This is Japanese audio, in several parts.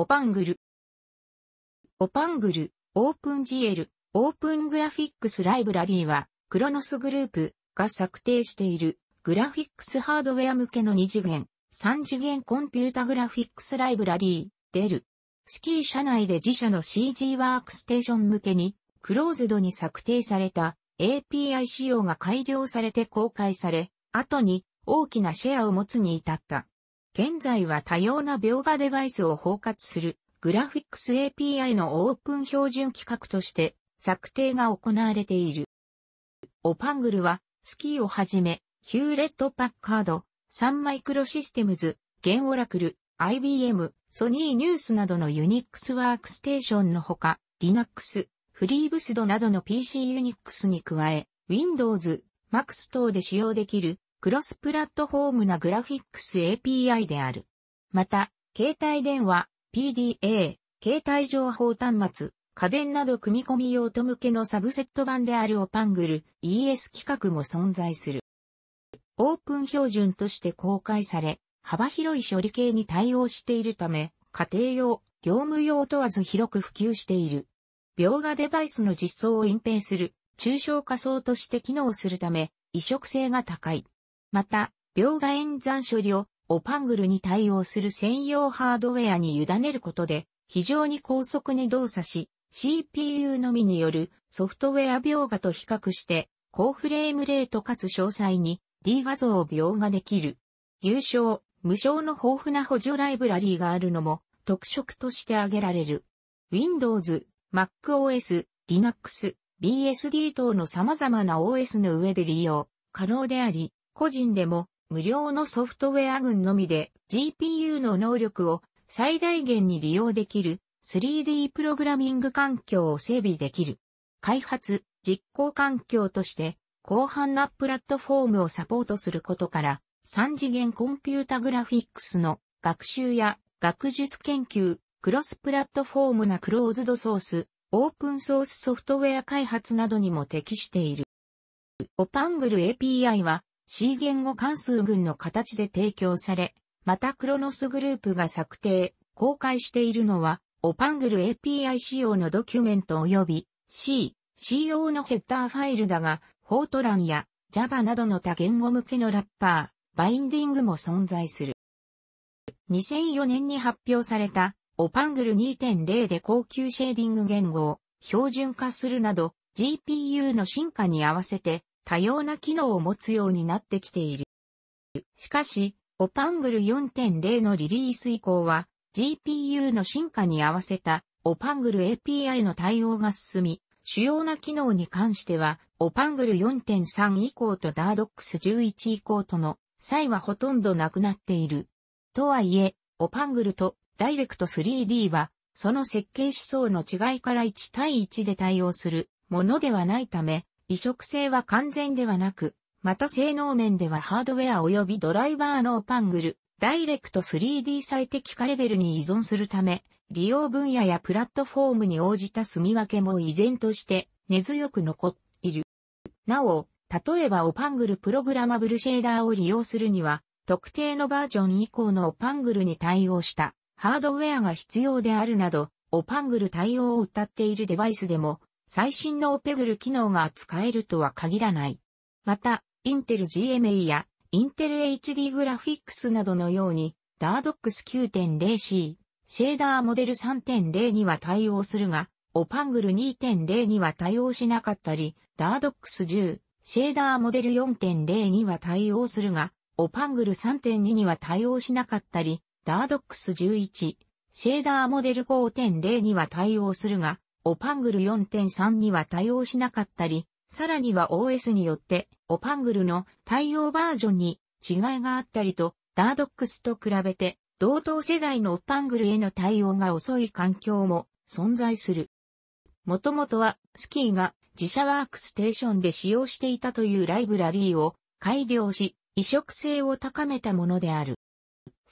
オパングル。オパングル、オープン GL、オープングラフィックスライブラリーは、クロノスグループが策定している、グラフィックスハードウェア向けの2次元、3次元コンピュータグラフィックスライブラリー、デル。スキー社内で自社の CG ワークステーション向けに、クローズドに策定された API 仕様が改良されて公開され、後に大きなシェアを持つに至った。現在は多様な描画デバイスを包括するグラフィックス API のオープン標準規格として策定が行われている。オパングルはスキーをはじめヒューレット・パッカード、サンマイクロシステムズ、ゲンオラクル、IBM、ソニーニュースなどのユニックスワークステーションのほか、Linux、フリーブスドなどの PC ユニックスに加え、Windows、Max 等で使用できるクロスプラットフォームなグラフィックス API である。また、携帯電話、PDA、携帯情報端末、家電など組み込み用途向けのサブセット版であるオパングル ES 規格も存在する。オープン標準として公開され、幅広い処理系に対応しているため、家庭用、業務用問わず広く普及している。描画デバイスの実装を隠蔽する、抽象仮想として機能するため、移植性が高い。また、描画演算処理をオパングルに対応する専用ハードウェアに委ねることで、非常に高速に動作し、CPU のみによるソフトウェア描画と比較して、高フレームレートかつ詳細に D 画像を描画できる。優勝、無償の豊富な補助ライブラリーがあるのも特色として挙げられる。Windows、MacOS、Linux、BSD 等の様々な OS の上で利用可能であり、個人でも無料のソフトウェア群のみで GPU の能力を最大限に利用できる 3D プログラミング環境を整備できる。開発、実行環境として広範なプラットフォームをサポートすることから3次元コンピュータグラフィックスの学習や学術研究、クロスプラットフォームなクローズドソース、オープンソースソフトウェア開発などにも適している。オパングル API は C 言語関数群の形で提供され、またクロノスグループが策定、公開しているのは、オパングル API 仕様のドキュメント及び C、C o のヘッダーファイルだが、フォートランや Java などの多言語向けのラッパー、バインディングも存在する。2004年に発表された、オパングル2.0で高級シェーディング言語を標準化するなど、GPU の進化に合わせて、多様な機能を持つようになってきている。しかし、オパングル4.0のリリース以降は、GPU の進化に合わせたオパングル API の対応が進み、主要な機能に関しては、オパングル4.3以降と DARDOX11 以降との際はほとんどなくなっている。とはいえ、オパングルとダイレクト 3D は、その設計思想の違いから1対1で対応するものではないため、移植性は完全ではなく、また性能面ではハードウェア及びドライバーのパングル、ダイレクト 3D 最適化レベルに依存するため、利用分野やプラットフォームに応じた住み分けも依然として根強く残っている。なお、例えばオパングルプログラマブルシェーダーを利用するには、特定のバージョン以降のオパングルに対応したハードウェアが必要であるなど、オパングル対応を謳っているデバイスでも最新のオペグル機能が使えるとは限らない。また、インテル GMA やインテル HD グラフィックスなどのように、ダードックス 9.0C、シェーダーモデル3.0には対応するが、オパングル2.0には対応しなかったり、ダードックス10、シェーダーモデル4.0には対応するが、オパングル3.2には対応しなかったり、ダードックス11、シェーダーモデル5.0には対応するが、オパングル4.3には対応しなかったり、さらには OS によってオパングルの対応バージョンに違いがあったりと、ダードックスと比べて同等世代のオパングルへの対応が遅い環境も存在する。もともとはスキーが自社ワークステーションで使用していたというライブラリーを改良し、移植性を高めたものである。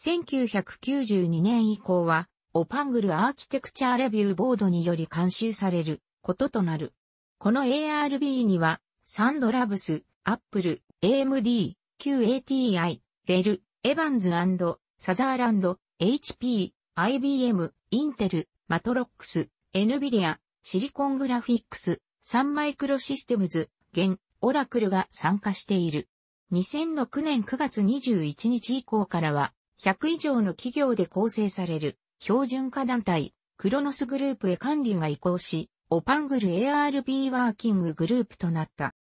1992年以降はオパングルアーキテクチャーレビューボードにより監修されることとなる。この ARB には、サンドラブス、アップル、AMD、QATI、デル、エバンズサザーランド、HP、IBM、インテル、マトロックス、NVIDIA、シリコングラフィックス、サンマイクロシステムズ、現、オラクルが参加している。2006年9月21日以降からは、100以上の企業で構成される標準化団体、クロノスグループへ管理が移行し、オパングル ARB ワーキンググループとなった。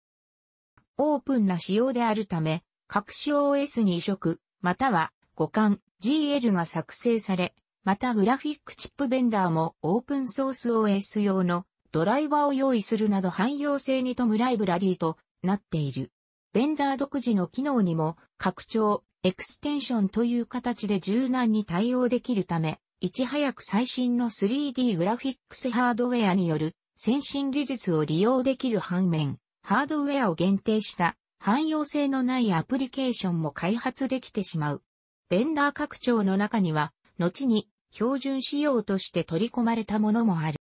オープンな仕様であるため、各種 OS に移植、または互換 GL が作成され、またグラフィックチップベンダーもオープンソース OS 用のドライバーを用意するなど汎用性に富むライブラリーとなっている。ベンダー独自の機能にも拡張、エクステンションという形で柔軟に対応できるため、いち早く最新の 3D グラフィックスハードウェアによる先進技術を利用できる反面、ハードウェアを限定した汎用性のないアプリケーションも開発できてしまう。ベンダー拡張の中には、後に標準仕様として取り込まれたものもある。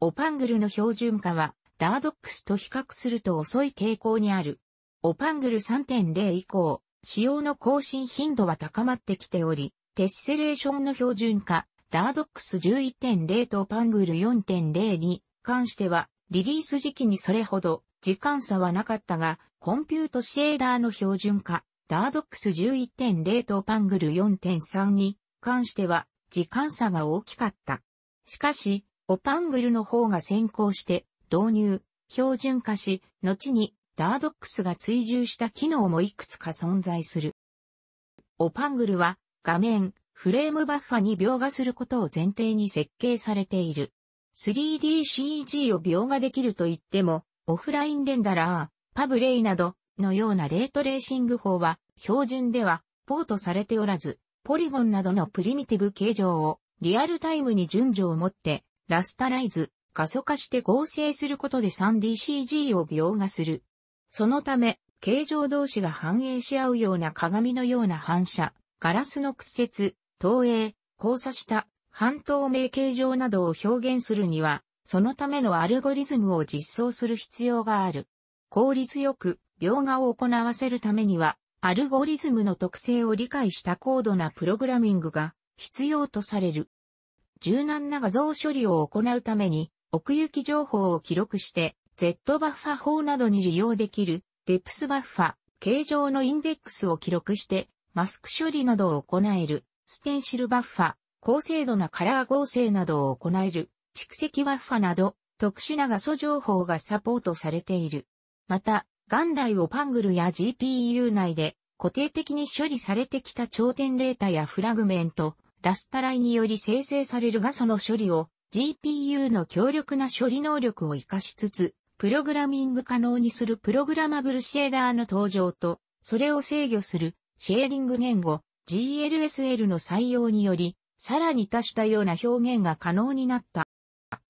オパングルの標準化は、ダードックスと比較すると遅い傾向にある。オパングル3.0以降、仕様の更新頻度は高まってきており、テッセレーションの標準化、ダードックス11.0とパングル4.0に関しては、リリース時期にそれほど時間差はなかったが、コンピュートシェーダーの標準化、ダードックス11.0とパングル4.3に関しては時間差が大きかった。しかし、オパングルの方が先行して導入、標準化し、後にダードックスが追従した機能もいくつか存在する。オパングルは画面、フレームバッファに描画することを前提に設計されている。3DCG を描画できると言っても、オフラインレンダラー、パブレイなどのようなレートレーシング法は標準ではポートされておらず、ポリゴンなどのプリミティブ形状をリアルタイムに順序を持ってラスタライズ、画素化して合成することで 3DCG を描画する。そのため、形状同士が反映し合うような鏡のような反射、ガラスの屈折、投影、交差した、半透明形状などを表現するには、そのためのアルゴリズムを実装する必要がある。効率よく、描画を行わせるためには、アルゴリズムの特性を理解した高度なプログラミングが必要とされる。柔軟な画像処理を行うために、奥行き情報を記録して、Z バッファ法などに利用できる、デプスバッファ、形状のインデックスを記録して、マスク処理などを行える。ステンシルバッファ、高精度なカラー合成などを行える、蓄積バッファなど、特殊な画素情報がサポートされている。また、元来をパングルや GPU 内で固定的に処理されてきた頂点データやフラグメント、ラスタライにより生成される画素の処理を GPU の強力な処理能力を活かしつつ、プログラミング可能にするプログラマブルシェーダーの登場と、それを制御するシェーディング言語、GLSL の採用により、さらに多種多様な表現が可能になった。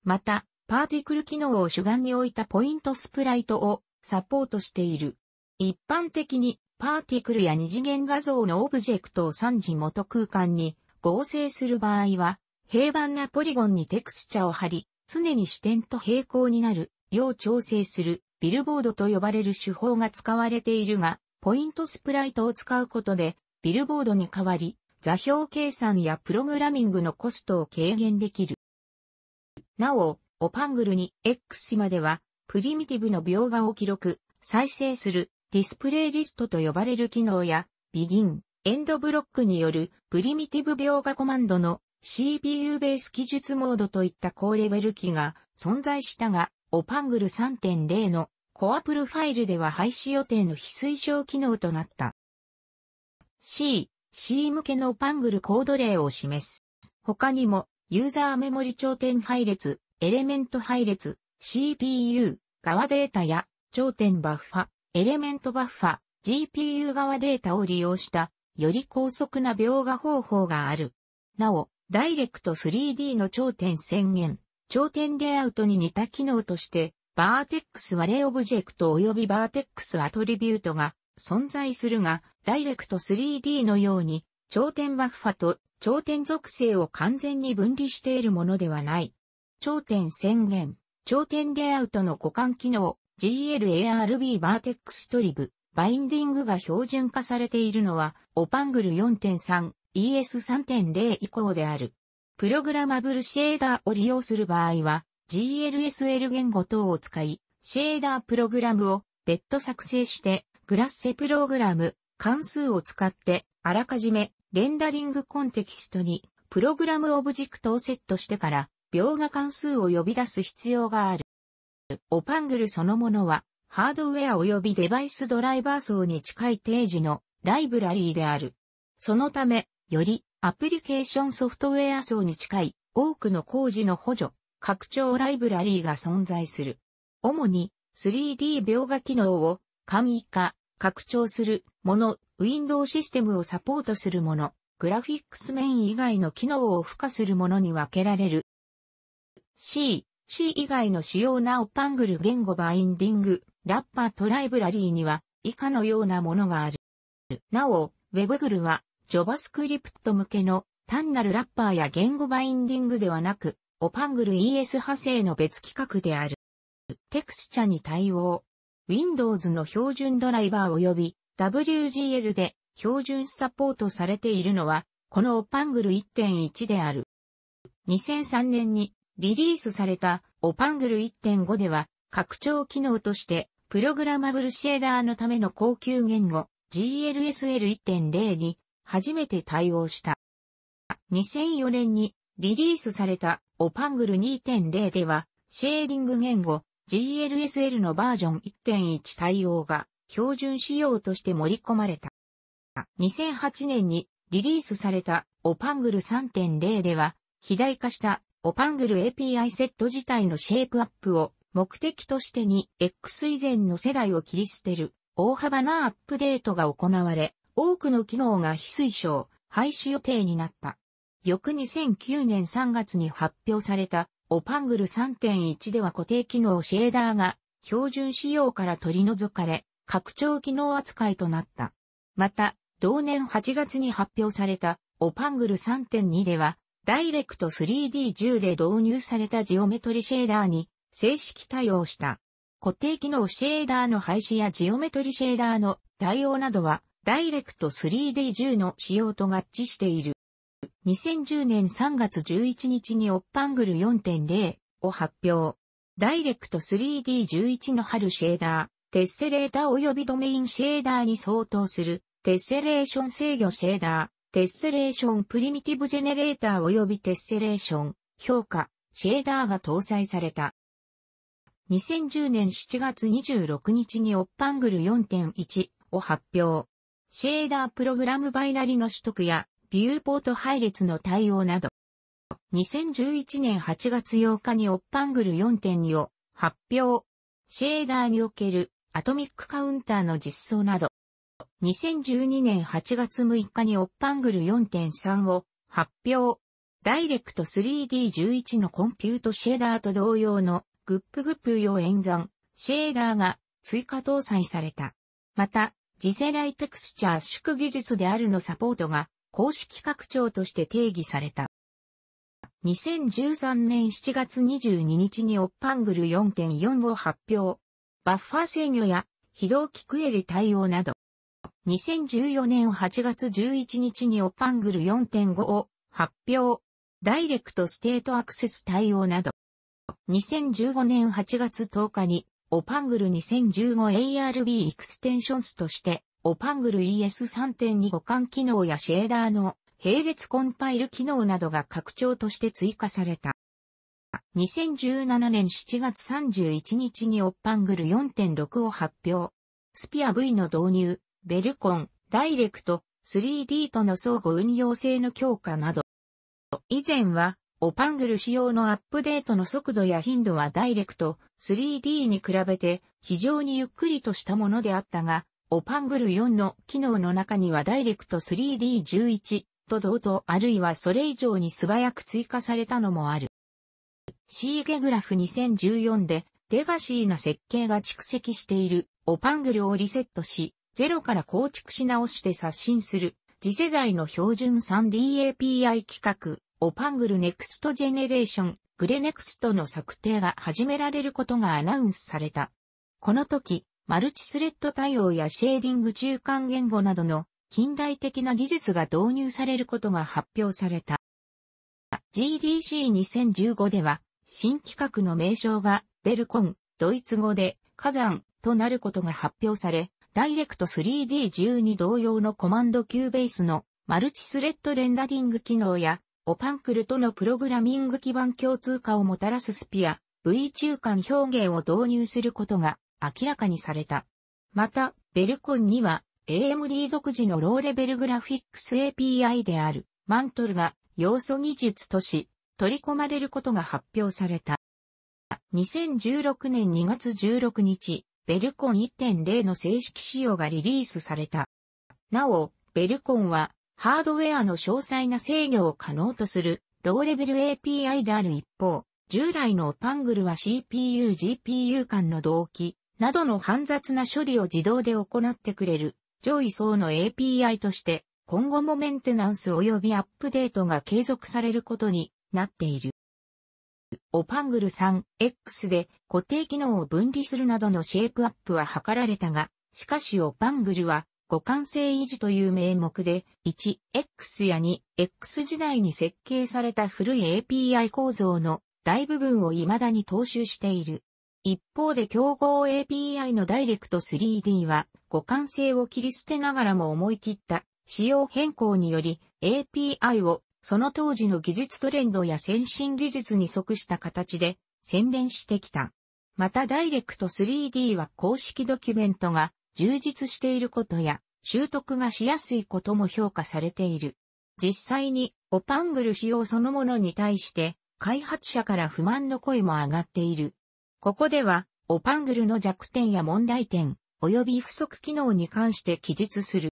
また、パーティクル機能を主眼に置いたポイントスプライトをサポートしている。一般的に、パーティクルや二次元画像のオブジェクトを三次元空間に合成する場合は、平板なポリゴンにテクスチャを貼り、常に視点と平行になる、よう調整する、ビルボードと呼ばれる手法が使われているが、ポイントスプライトを使うことで、ビルボードに代わり、座標計算やプログラミングのコストを軽減できる。なお、オパングルに X までは、プリミティブの描画を記録、再生する、ディスプレイリストと呼ばれる機能や、ビギン、エンドブロックによる、プリミティブ描画コマンドの CPU ベース技術モードといった高レベル機が存在したが、オパングル3.0のコアプルファイルでは廃止予定の非推奨機能となった。C、C 向けのパングルコード例を示す。他にも、ユーザーメモリ頂点配列、エレメント配列、CPU 側データや頂点バッファ、エレメントバッファ、GPU 側データを利用した、より高速な描画方法がある。なお、ダイレクト 3D の頂点宣言、頂点レイアウトに似た機能として、バーテックス割れオブジェクト及びバーテックスアトリビュートが存在するが、ダイレクト 3D のように、頂点バッファと頂点属性を完全に分離しているものではない。頂点宣言、頂点レイアウトの互換機能、GLARB バーテックストリブ、バインディングが標準化されているのは、オパングル4.3、ES3.0 以降である。プログラマブルシェーダーを利用する場合は、GLSL 言語等を使い、シェーダープログラムを別途作成してグラッセプログラム、関数を使って、あらかじめ、レンダリングコンテキストに、プログラムオブジェクトをセットしてから、描画関数を呼び出す必要がある。オパングルそのものは、ハードウェア及びデバイスドライバー層に近い定時のライブラリーである。そのため、よりアプリケーションソフトウェア層に近い多くの工事の補助、拡張ライブラリーが存在する。主に 3D 描画機能を簡易化、拡張するもの、ウィンドウシステムをサポートするもの、グラフィックス面以外の機能を付加するものに分けられる。C、C 以外の主要なオパングル言語バインディング、ラッパーとライブラリーには以下のようなものがある。なお、WebGL は JavaScript 向けの単なるラッパーや言語バインディングではなく、オパングル ES 派生の別規格である。テクスチャに対応。Windows の標準ドライバー及び WGL で標準サポートされているのは、この Opangle 1.1である。2003年にリリースされた Opangle 1.5では、拡張機能として、プログラマブルシェーダーのための高級言語 GLSL1.0 に初めて対応した。2004年にリリースされた Opangle 2.0では、シェーディング言語 GLSL のバージョン1.1対応が標準仕様として盛り込まれた。2008年にリリースされたオパングル3.0では、肥大化したオパングル API セット自体のシェイプアップを目的としてに X 以前の世代を切り捨てる大幅なアップデートが行われ、多くの機能が非推奨、廃止予定になった。翌2009年3月に発表されたオパングル3.1では固定機能シェーダーが標準仕様から取り除かれ、拡張機能扱いとなった。また、同年8月に発表されたオパングル3.2では、ダイレクト 3D10 で導入されたジオメトリシェーダーに正式対応した。固定機能シェーダーの廃止やジオメトリシェーダーの対応などは、ダイレクト 3D10 の仕様と合致している。2010年3月11日にオッパングル4.0を発表。ダイレクト 3D11 の春シェーダー、テッセレーター及びドメインシェーダーに相当する、テッセレーション制御シェーダー、テッセレーションプリミティブジェネレーター及びテッセレーション、評価、シェーダーが搭載された。2010年7月26日にオッパングル4.1を発表。シェーダープログラムバイナリの取得やビューポート配列の対応など、2011年8月8日にオッパングル4.2を発表、シェーダーにおけるアトミックカウンターの実装など、2012年8月6日にオッパングル4.3を発表、ダイレクト 3D11 のコンピュートシェーダーと同様のグップグップ用演算、シェーダーが追加搭載された。また、次世代テクスチャー縮技術であるのサポートが公式拡張として定義された。2013年7月22日にオッパングル4.4を発表。バッファー制御や非同期クエリ対応など。2014年8月11日にオッパングル4.5を発表。ダイレクトステートアクセス対応など。2015年8月10日にオパングル 2015ARB エクステンションスとしてオパングル ES3.2 互換機能やシェーダーの並列コンパイル機能などが拡張として追加された。2017年7月31日にオパングル4.6を発表。スピア V の導入、ベルコン、ダイレクト、3D との相互運用性の強化など。以前は、オパングル仕様のアップデートの速度や頻度はダイレクト、3D に比べて非常にゆっくりとしたものであったが、オパングル4の機能の中にはダイレクト 3D11 と同等あるいはそれ以上に素早く追加されたのもある。シーゲグラフ2014でレガシーな設計が蓄積しているオパングルをリセットし、ゼロから構築し直して刷新する次世代の標準 3DAPI 企画オパングルネクストジェネレーショングレネクストの策定が始められることがアナウンスされた。この時、マルチスレッド対応やシェーディング中間言語などの近代的な技術が導入されることが発表された。GDC2015 では、新規格の名称がベルコン、ドイツ語で火山となることが発表され、ダイレクト 3D12 同様のコマンドキューベースのマルチスレッドレンダリング機能やオパンクルとのプログラミング基盤共通化をもたらすスピア V 中間表現を導入することが明らかにされた。また、ベルコンには AMD 独自のローレベルグラフィックス API であるマントルが要素技術とし取り込まれることが発表された。2016年2月16日、ベルコン1.0の正式仕様がリリースされた。なお、ベルコンはハードウェアの詳細な制御を可能とするローレベル API である一方、従来のパングルは CPU、GPU 間の同期、などの煩雑な処理を自動で行ってくれる上位層の API として今後もメンテナンス及びアップデートが継続されることになっている。オパングル 3X で固定機能を分離するなどのシェイプアップは図られたが、しかしオパングルは互換性維持という名目で 1X や 2X 時代に設計された古い API 構造の大部分を未だに踏襲している。一方で競合 API のダイレクト 3D は互換性を切り捨てながらも思い切った仕様変更により API をその当時の技術トレンドや先進技術に即した形で洗練してきた。またダイレクト 3D は公式ドキュメントが充実していることや習得がしやすいことも評価されている。実際にオパングル使用そのものに対して開発者から不満の声も上がっている。ここでは、オパングルの弱点や問題点、及び不足機能に関して記述する。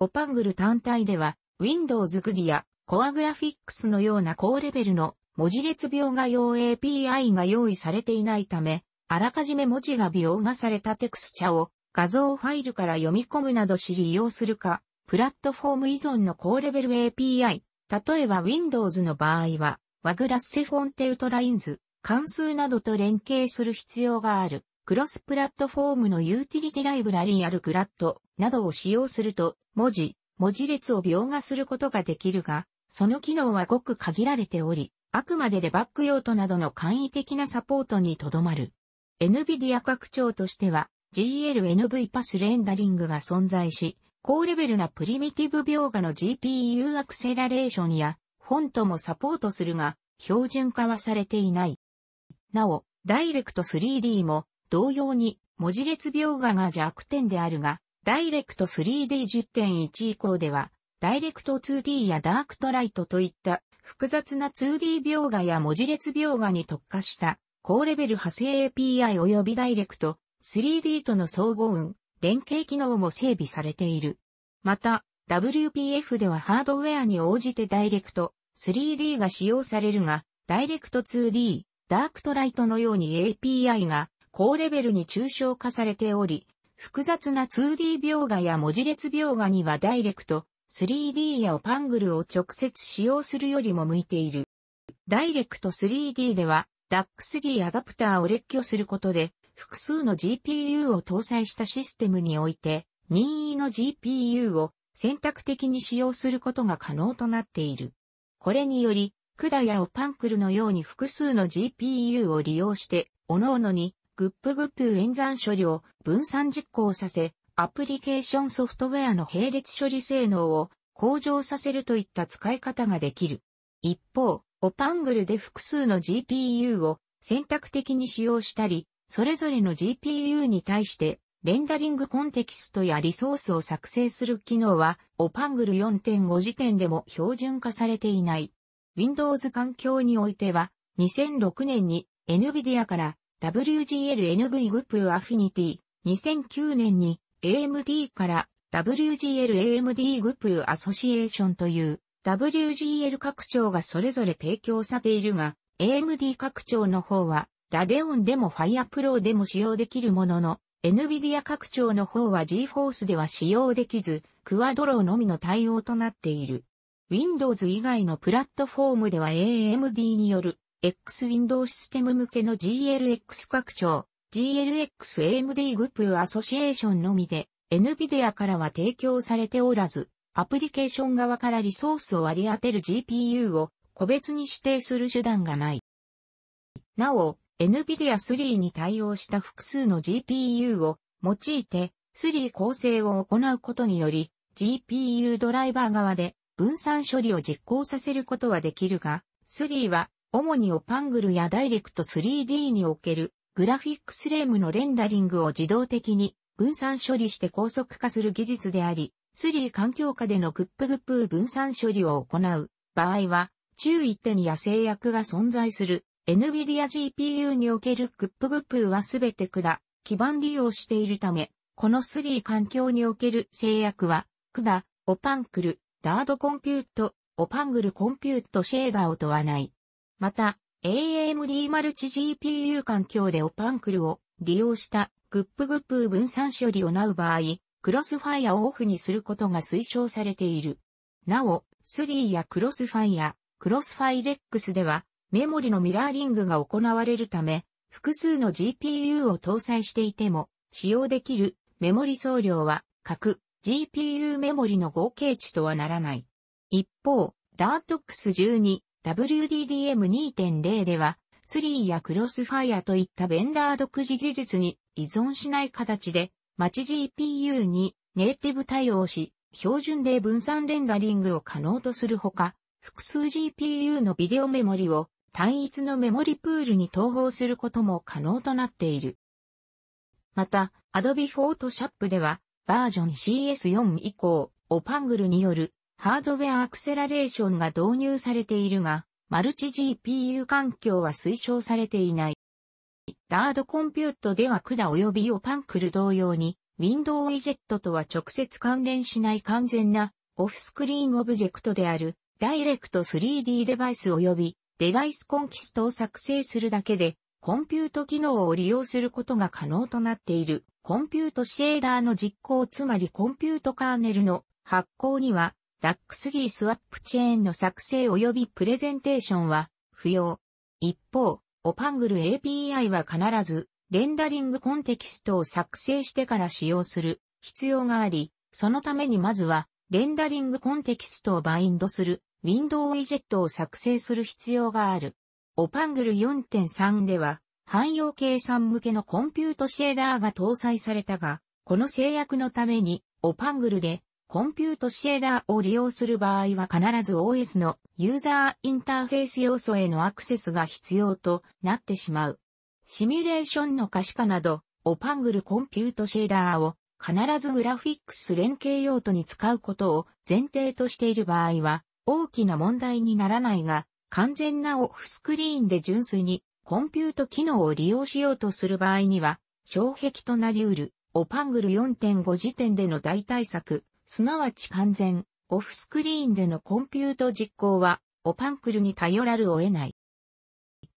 オパングル単体では、Windows グディや Core Graphics のような高レベルの文字列描画用 API が用意されていないため、あらかじめ文字が描画されたテクスチャを画像ファイルから読み込むなどし利用するか、プラットフォーム依存の高レベル API、例えば Windows の場合は、ワグラッセフォンテウトラインズ、関数などと連携する必要がある、クロスプラットフォームのユーティリティライブラリーあるクラットなどを使用すると、文字、文字列を描画することができるが、その機能はごく限られており、あくまでデバッグ用途などの簡易的なサポートにとどまる。NVIDIA 拡張としては、GLNV パスレンダリングが存在し、高レベルなプリミティブ描画の GPU アクセラレーションやフォントもサポートするが、標準化はされていない。なお、ダイレクト 3D も同様に文字列描画が弱点であるが、ダイレクト 3D10.1 以降では、ダイレクト 2D やダークトライトといった複雑な 2D 描画や文字列描画に特化した高レベル派生 API 及びダイレクト 3D との相互運、連携機能も整備されている。また、WPF ではハードウェアに応じてダイレクト 3D が使用されるが、ダイレクト 2D、ダークトライトのように API が高レベルに抽象化されており、複雑な 2D 描画や文字列描画にはダイレクト、3D やオパングルを直接使用するよりも向いている。ダイレクト 3D では DAX-D アダプターを列挙することで複数の GPU を搭載したシステムにおいて任意の GPU を選択的に使用することが可能となっている。これによりダやオパンクルのように複数の GPU を利用して、各々にグップグップ演算処理を分散実行させ、アプリケーションソフトウェアの並列処理性能を向上させるといった使い方ができる。一方、オパングルで複数の GPU を選択的に使用したり、それぞれの GPU に対してレンダリングコンテキストやリソースを作成する機能は、オパングル4.5時点でも標準化されていない。Windows 環境においては、2006年に NVIDIA から WGLNVGUP Affinity、2009年に AMD から WGLAMDGUP アソシエーションという WGL 拡張がそれぞれ提供されているが、AMD 拡張の方は、ラデオンでも Fire Pro でも使用できるものの、NVIDIA 拡張の方は GForce では使用できず、クワドローのみの対応となっている。Windows 以外のプラットフォームでは AMD による X Windows システム向けの GLX 拡張、GLX AMD グプアソシエーションのみで、NVIDIA からは提供されておらず、アプリケーション側からリソースを割り当てる GPU を個別に指定する手段がない。なお、NVIDIA 3に対応した複数の GPU を用いて3構成を行うことにより、GPU ドライバー側で分散処理を実行させることはできるが、3は主にオパングルやダイレクト 3D におけるグラフィックスレームのレンダリングを自動的に分散処理して高速化する技術であり、3環境下でのクップグップ分散処理を行う場合は、注意点や制約が存在する NVIDIA GPU におけるクップグップはすべて管、基盤利用しているため、この3環境における制約は、管、オパンクル、ダードコンピュート、オパングルコンピュートシェーダーを問わない。また、AMD マルチ GPU 環境でオパンクルを利用したグップグップ分散処理をなう場合、クロスファイアをオフにすることが推奨されている。なお、3やクロスファイア、クロスファイレックスではメモリのミラーリングが行われるため、複数の GPU を搭載していても使用できるメモリ総量は各 GPU メモリの合計値とはならない。一方、DARTX12、WDDM2.0 では、3やクロスファイアといったベンダー独自技術に依存しない形で、待ち GPU にネイティブ対応し、標準で分散レンダリングを可能とするほか、複数 GPU のビデオメモリを単一のメモリプールに統合することも可能となっている。また、Adobe Photoshop では、バージョン CS4 以降、オパングルによるハードウェアアクセラレーションが導入されているが、マルチ GPU 環境は推奨されていない。ダードコンピュートでは CUDA 及びオパンクル同様に、Window イジェットとは直接関連しない完全なオフスクリーンオブジェクトである、ダイレクト 3D デバイス及びデバイスコンキストを作成するだけでコンピュート機能を利用することが可能となっている、コンピュートシェーダーの実行つまりコンピュートカーネルの発行には、ダックスギースワップチェーンの作成及びプレゼンテーションは不要。一方、Opangle API は必ず、レンダリングコンテキストを作成してから使用する必要があり、そのためにまずは、レンダリングコンテキストをバインドする、ウィンドウウィジェットを作成する必要がある。オパングル4.3では、汎用計算向けのコンピュートシェーダーが搭載されたが、この制約のために、オパングルで、コンピュートシェーダーを利用する場合は必ず OS のユーザーインターフェース要素へのアクセスが必要となってしまう。シミュレーションの可視化など、オパングルコンピュートシェーダーを必ずグラフィックス連携用途に使うことを前提としている場合は大きな問題にならないが、完全なオフスクリーンで純粋にコンピュート機能を利用しようとする場合には、障壁となり得る、オパングル4.5時点での代替策、すなわち完全、オフスクリーンでのコンピュート実行は、オパンクルに頼らるを得ない。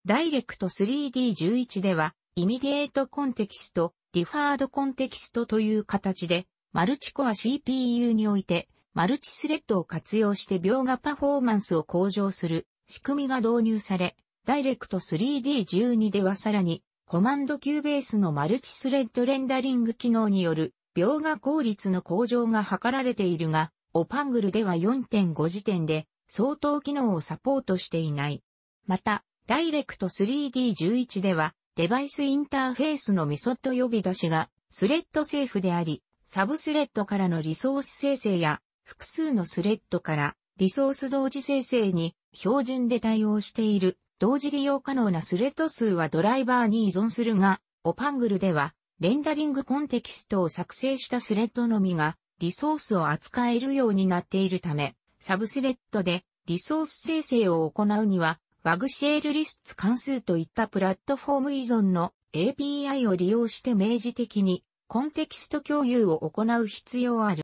ダイレクト 3D11 では、イミディエートコンテキスト、ディファードコンテキストという形で、マルチコア CPU において、マルチスレッドを活用して描画パフォーマンスを向上する仕組みが導入され、ダイレクト 3D12 ではさらに、コマンド Q ベースのマルチスレッドレンダリング機能による描画効率の向上が図られているが、オパングルでは4.5時点で相当機能をサポートしていない。また、ダイレクト 3D11 では、デバイスインターフェースのメソッド呼び出しが、スレッドセーフであり、サブスレッドからのリソース生成や、複数のスレッドからリソース同時生成に標準で対応している。同時利用可能なスレッド数はドライバーに依存するが、オパングルでは、レンダリングコンテキストを作成したスレッドのみが、リソースを扱えるようになっているため、サブスレッドでリソース生成を行うには、ワグシェールリスツ関数といったプラットフォーム依存の API を利用して明示的にコンテキスト共有を行う必要ある。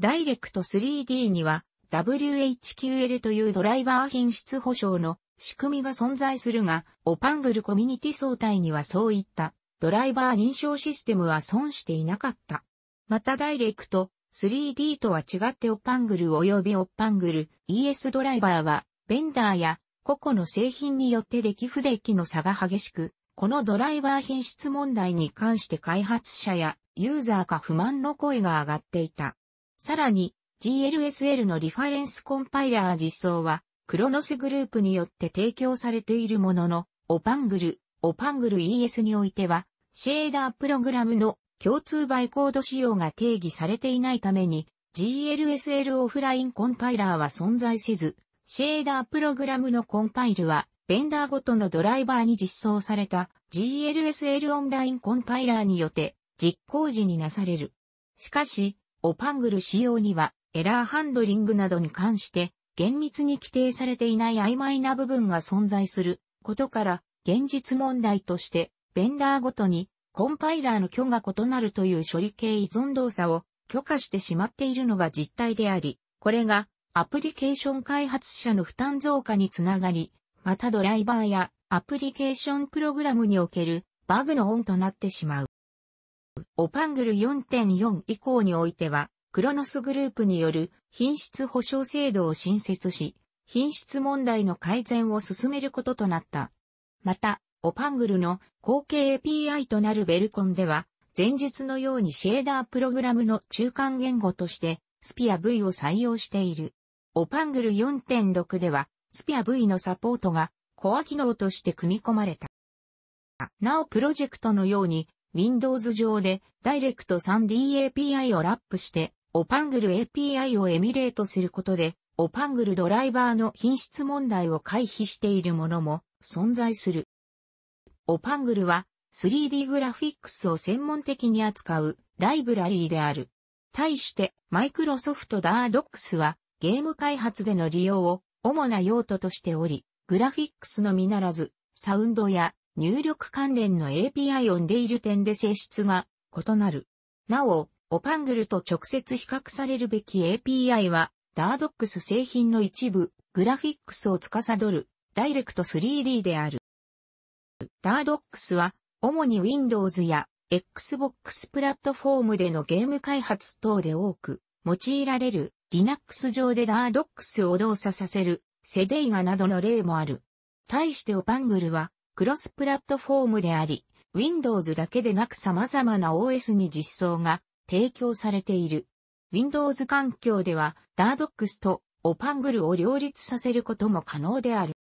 ダイレクト 3D には WHQL というドライバー品質保証の仕組みが存在するが、オパングルコミュニティ総体にはそういったドライバー認証システムは損していなかった。またダイレクト 3D とは違ってオパングル及びオパングル ES ドライバーはベンダーや個々の製品によって出来不出来の差が激しく、このドライバー品質問題に関して開発者やユーザーか不満の声が上がっていた。さらに、GLSL のリファレンスコンパイラー実装は、クロノスグループによって提供されているものの、オパングル、オパングル ES においては、シェーダープログラムの共通バイコード仕様が定義されていないために、GLSL オフラインコンパイラーは存在せず、シェーダープログラムのコンパイルは、ベンダーごとのドライバーに実装された GLSL オンラインコンパイラーによって実行時になされる。しかし、オパングル仕様にはエラーハンドリングなどに関して厳密に規定されていない曖昧な部分が存在することから現実問題としてベンダーごとにコンパイラーの許が異なるという処理系依存動作を許可してしまっているのが実態であり、これがアプリケーション開発者の負担増加につながり、またドライバーやアプリケーションプログラムにおけるバグのオンとなってしまう。オパングル4.4以降においては、クロノスグループによる品質保証制度を新設し、品質問題の改善を進めることとなった。また、オパングルの後継 API となるベルコンでは、前述のようにシェーダープログラムの中間言語として、スピア V を採用している。オパングル4.6では、スピア V のサポートがコア機能として組み込まれた。なおプロジェクトのように Windows 上で Direct3D API をラップしてオパングル API をエミュレートすることで、オパングルドライバーの品質問題を回避しているものも存在する。オパングルは 3D グラフィックスを専門的に扱うライブラリーである。対してマイクロソフトダードックスはゲーム開発での利用を主な用途としており、グラフィックスのみならず、サウンドや入力関連の API をんでいる点で性質が異なる。なお、オパングルと直接比較されるべき API は、ダードックス製品の一部、グラフィックスを司る、ダイレクト 3D である。ダードックスは、主に Windows や Xbox プラットフォームでのゲーム開発等で多く、用いられる Linux 上でダードックスを動作させる、セデイガなどの例もある。対してオパングルは、クロスプラットフォームであり、Windows だけでなく様々な OS に実装が提供されている。Windows 環境では Dardox と Opangle を両立させることも可能である。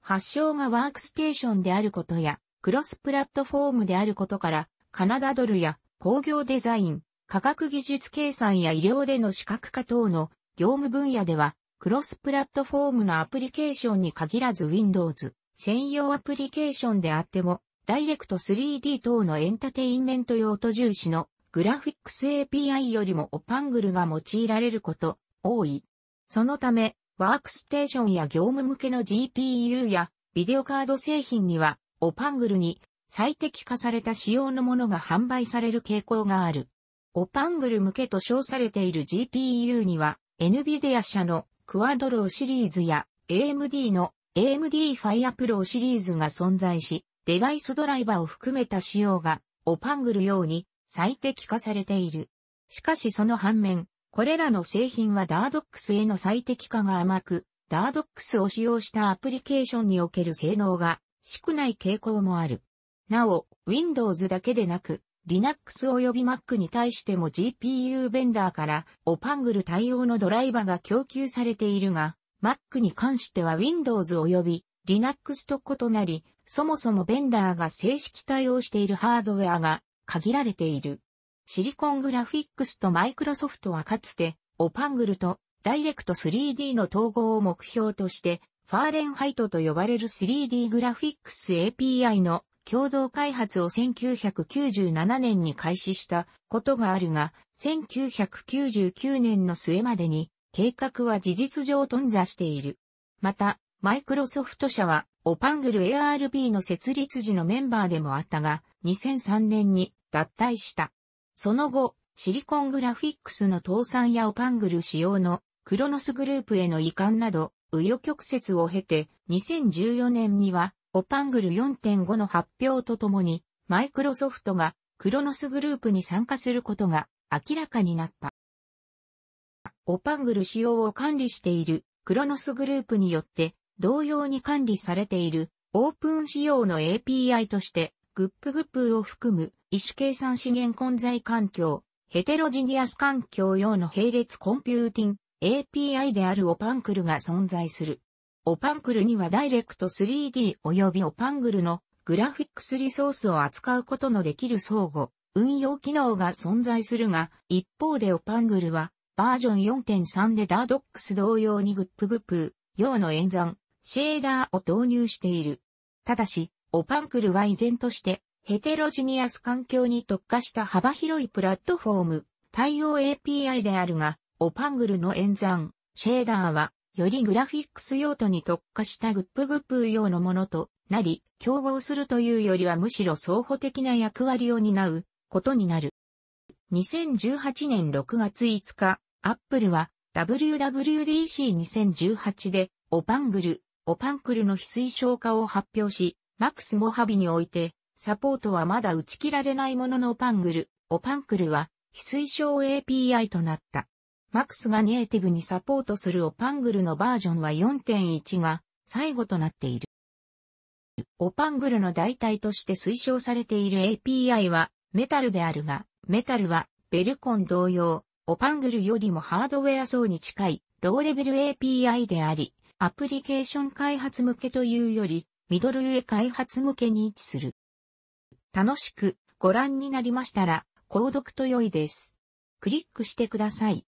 発祥がワークステーションであることや、クロスプラットフォームであることから、カナダドルや工業デザイン、科学技術計算や医療での資格化等の業務分野では、クロスプラットフォームのアプリケーションに限らず Windows 専用アプリケーションであっても、ダイレクト 3D 等のエンタテインメント用途重視のグラフィックス API よりもオパングルが用いられること、多い。そのため、ワークステーションや業務向けの GPU やビデオカード製品には、オパングルに最適化された仕様のものが販売される傾向がある。オパングル向けと称されている GPU には、NVIDIA 社のクワドローシリーズや AMD の AMD Fire Pro シリーズが存在し、デバイスドライバーを含めた仕様がオパングル用に最適化されている。しかしその反面、これらの製品はダードックスへの最適化が甘く、ダードックスを使用したアプリケーションにおける性能が少ない傾向もある。なお、Windows だけでなく、Linux 及び Mac に対しても GPU ベンダーから Opangle 対応のドライバが供給されているが、Mac に関しては Windows 及び Linux と異なり、そもそもベンダーが正式対応しているハードウェアが限られている。シリコングラフィックスとマイクロソフトはかつて、オパングルとダイレクト 3D の統合を目標として、ファーレンハイトと呼ばれる 3D グラフィックス API の共同開発を1997年に開始したことがあるが、1999年の末までに計画は事実上頓挫している。また、マイクロソフト社は、オパングル ARB の設立時のメンバーでもあったが、2003年に脱退した。その後、シリコングラフィックスの倒産やオパングル使用のクロノスグループへの移管など、紆余曲折を経て、2014年には、オパングル4.5の発表とともに、マイクロソフトがクロノスグループに参加することが明らかになった。オパングル使用を管理しているクロノスグループによって同様に管理されているオープン仕様の API として、グップグップを含む異種計算資源混在環境、ヘテロジニアス環境用の並列コンピューティン API であるオパンクルが存在する。オパンクルにはダイレクト 3D 及びオパングルのグラフィックスリソースを扱うことのできる相互運用機能が存在するが、一方でオパングルはバージョン4.3でダードックス同様にグップグップ用の演算シェーダーを導入している。ただし、オパンクルは依然として、ヘテロジニアス環境に特化した幅広いプラットフォーム、対応 API であるが、オパングルの演算、シェーダーは、よりグラフィックス用途に特化したグップグップ用のものとなり、競合するというよりはむしろ双方的な役割を担うことになる。2018年6月5日、アップルは WWDC2018 でオパングルオパンクルの非推奨化を発表し、マックス・モハビにおいて、サポートはまだ打ち切られないもののオパングル、オパンクルは非推奨 API となった。マックスがネイティブにサポートするオパングルのバージョンは4.1が最後となっている。オパングルの代替として推奨されている API はメタルであるが、メタルはベルコン同様、オパングルよりもハードウェア層に近いローレベル API であり、アプリケーション開発向けというより、ミドル上開発向けに位置する。楽しくご覧になりましたら、購読と良いです。クリックしてください。